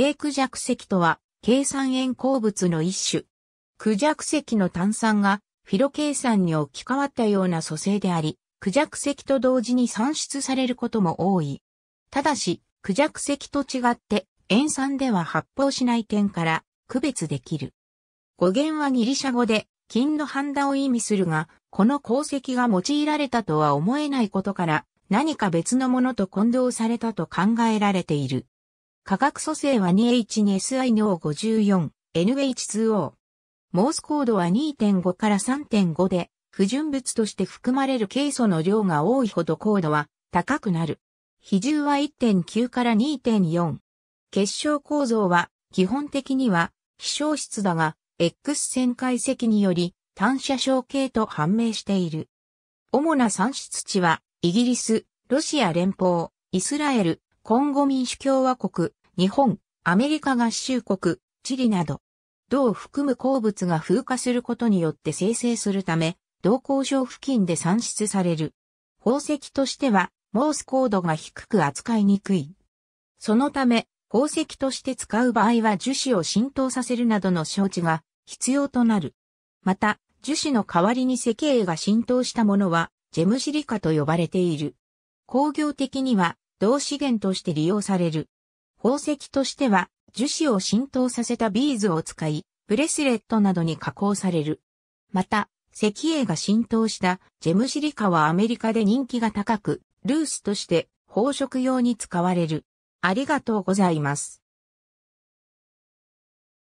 軽クジャク石とは、計算塩鉱物の一種。クジャク石の炭酸が、フィロ計算に置き換わったような組成であり、クジャク石と同時に産出されることも多い。ただし、クジャク石と違って、塩酸では発泡しない点から区別できる。語源はギリシャ語で、金のハンダを意味するが、この鉱石が用いられたとは思えないことから、何か別のものと混同されたと考えられている。化学組成は2 h 2 s i n o 5 4 NH2O。モースコードは2.5から3.5で、不純物として含まれるケイ素の量が多いほど高度は高くなる。比重は1.9から2.4。結晶構造は基本的には飛翔質だが、X 線解析により単射症系と判明している。主な産出地はイギリス、ロシア連邦、イスラエル、コンゴ民主共和国、日本、アメリカ合衆国、チリなど、銅を含む鉱物が風化することによって生成するため、銅鉱床付近で産出される。宝石としては、モース高度が低く扱いにくい。そのため、宝石として使う場合は樹脂を浸透させるなどの承知が必要となる。また、樹脂の代わりに石英が浸透したものは、ジェムシリカと呼ばれている。工業的には、銅資源として利用される。宝石としては、樹脂を浸透させたビーズを使い、ブレスレットなどに加工される。また、石英が浸透したジェムシリカはアメリカで人気が高く、ルースとして宝飾用に使われる。ありがとうございます。